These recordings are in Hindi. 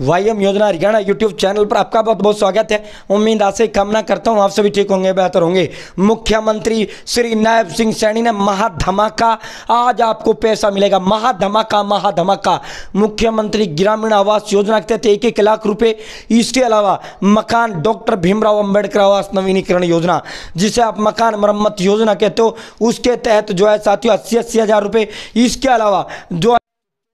वाईएम योजना हरियाणा यूट्यूब चैनल पर आपका बहुत बहुत स्वागत है उम्मीद आशे कामना करता हूँ आप सभी ठीक होंगे बेहतर होंगे मुख्यमंत्री श्री नायब सिंह सैनी ने महाधमाका आज आपको पैसा मिलेगा महाधमाका महाधमाका मुख्यमंत्री ग्रामीण आवास योजना के तहत एक एक लाख रुपये इसके अलावा मकान डॉक्टर भीमराव अम्बेडकर आवास नवीनीकरण योजना जिसे आप मकान मरम्मत योजना कहते हो उसके तहत जो है साथियों अस्सी अस्सी हज़ार रुपये इसके अलावा जो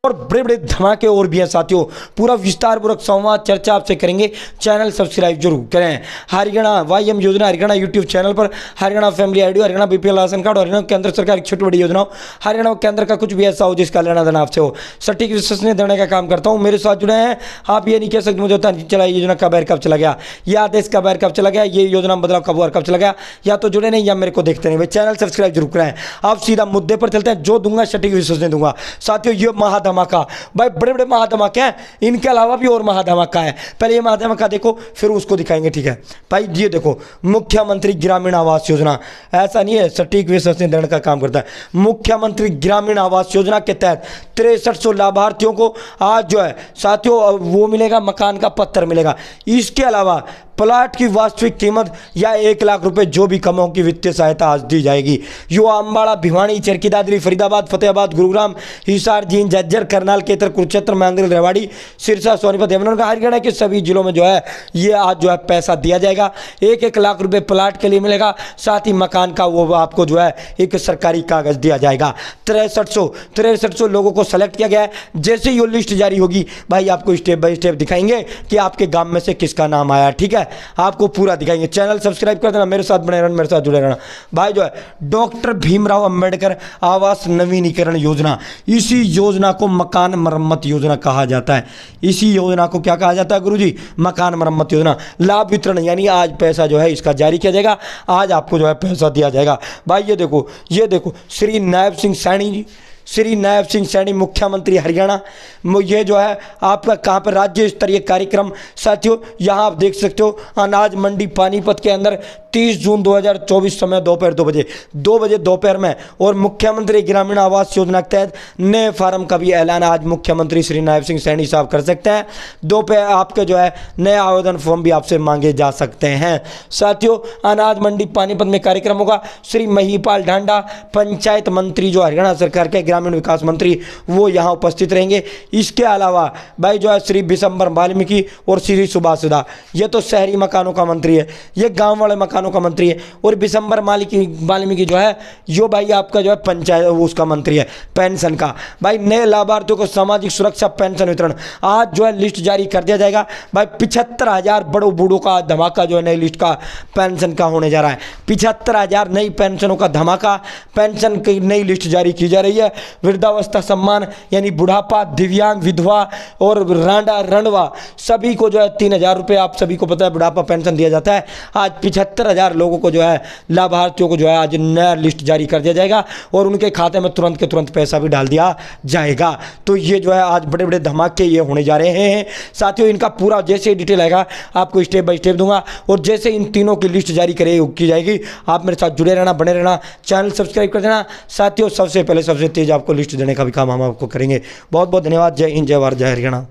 और बड़े बड़े धमाके और भी हैं साथियों पूरा विस्तारपूर्वक संवाद चर्चा आपसे करेंगे चैनल सब्सक्राइब जरूर करें हरियाणा वाई एम योजना हरियाणा यूट्यूब चैनल पर Haryana family ID Haryana BPL ration card और हरियाणा केंद्र सरकार की छोटी बड़ी योजनाओं हरियाणा केंद्र का कुछ भी ऐसा हो जिसका लेना देना आपसे हो सटीक विश्वसनीय देने का काम करता हूँ मेरे साथ जुड़े हैं आप ये नहीं कह सकते मुझे होता चला योजना का बैर कब चला गया या आदेश का बैर कब चला गया ये योजना बदलाव कब और कब चला गया या तो जुड़े नहीं या मेरे को देखते नहीं चैनल सब्सक्राइब जरूर करें आप सीधा मुद्दे पर चलते हैं जो दूंगा सटीक विश्वसनीय दूंगा साथियों ये महाधम महाधमाका भाई बड़े बड़े महाधमाके हैं इनके अलावा भी और महाधमाका है पहले ये महाधमाका देखो फिर उसको दिखाएंगे ठीक है भाई ये देखो मुख्यमंत्री ग्रामीण आवास योजना ऐसा नहीं है सटीक विश्वसनीय निर्धारण का काम करता है मुख्यमंत्री ग्रामीण आवास योजना के तहत तिरसठ सौ लाभार्थियों को आज जो है साथियों वो मिलेगा मकान का पत्थर मिलेगा इसके अलावा प्लाट की वास्तविक कीमत या एक लाख रुपए जो भी कम हो की वित्तीय सहायता आज दी जाएगी युवा अम्बाड़ा भिवानी चरकी दादरी फरीदाबाद फतेहाबाद गुरुग्राम हिसार जींद जज्जर झज्जर करनाल केतर कुरुक्षेत्र मांगरी रेवाड़ी सिरसा सोनीपत यमुना उनका हरियाणा के सभी जिलों में जो है ये आज जो है पैसा दिया जाएगा एक एक लाख रुपये प्लाट के लिए मिलेगा साथ ही मकान का वो आपको जो है एक सरकारी कागज़ दिया जाएगा तिरसठ सौ लोगों को सेलेक्ट किया गया है जैसे ही वो लिस्ट जारी होगी भाई आपको स्टेप बाई स्टेप दिखाएंगे कि आपके गाँव में से किसका नाम आया ठीक है आपको पूरा दिखाएंगे चैनल सब्सक्राइब कर देना मेरे साथ बने रहना मेरे साथ जुड़े रहना भाई जो है डॉक्टर भीमराव अंबेडकर आवास नवीनीकरण योजना इसी योजना को को मकान मरम्मत योजना कहा जाता है इसी योजना को क्या कहा जाता है गुरु जी मकान मरम्मत योजना लाभ वितरण यानी आज पैसा जो है इसका जारी किया जाएगा आज आपको जो है पैसा दिया जाएगा भाई ये देखो ये देखो श्री नायब सिंह सैनी जी श्री नायब सिंह सैनी मुख्यमंत्री हरियाणा ये जो है आपका कहाँ पर राज्य स्तरीय कार्यक्रम साथियों यहाँ आप देख सकते हो अनाज मंडी पानीपत के अंदर 30 जून 2024 समय दोपहर दो बजे दो बजे दोपहर में और मुख्यमंत्री ग्रामीण आवास योजना के तहत नए फार्म का भी ऐलान आज मुख्यमंत्री श्री नायब सिंह सैनी साहब कर सकते हैं दोपहर आपके जो है नए आवेदन फॉर्म भी आपसे मांगे जा सकते हैं साथियों अनाज मंडी पानीपत में कार्यक्रम होगा श्री महीपाल ढांडा पंचायत मंत्री जो हरियाणा सरकार के ग्रामीण विकास मंत्री वो यहाँ उपस्थित रहेंगे इसके अलावा भाई जो है श्री विशंबर वाल्मीकि और श्री सुभाषदा ये तो शहरी मकानों का मंत्री है ये गाँव वाले मकानों का मंत्री है और विशंबर मालिकी वाल्मीकि जो है यो भाई आपका जो है पंचायत उसका मंत्री है पेंशन का भाई नए लाभार्थियों को सामाजिक सुरक्षा पेंशन वितरण आज जो है लिस्ट जारी कर दिया जाएगा भाई पिछहत्तर हज़ार बड़ों बूढ़ों का धमाका जो है नई लिस्ट का पेंशन का होने जा रहा है पिछहत्तर हज़ार नई पेंशनों का धमाका पेंशन की नई लिस्ट जारी की जा रही है वृद्धावस्था सम्मान यानी बुढ़ापा दिव्यांग विधवा और रांडा रणवा सभी को जो है तीन हज़ार रुपये आप सभी को पता है बुढ़ापा पेंशन दिया जाता है आज पिछहत्तर हज़ार लोगों को जो है लाभार्थियों को जो है आज नया लिस्ट जारी कर दिया जाएगा और उनके खाते में तुरंत के तुरंत पैसा भी डाल दिया जाएगा तो ये जो है आज बड़े बड़े धमाके ये होने जा रहे हैं साथियों इनका पूरा जैसे डिटेल आएगा आपको स्टेप बाय स्टेप दूंगा और जैसे इन तीनों की लिस्ट जारी करे की जाएगी आप मेरे साथ जुड़े रहना बने रहना चैनल सब्सक्राइब कर देना साथियों सबसे पहले सबसे तेज आपको लिस्ट देने का भी काम हम आपको करेंगे बहुत बहुत धन्यवाद जय हिंद जय भारत जय हरियाणा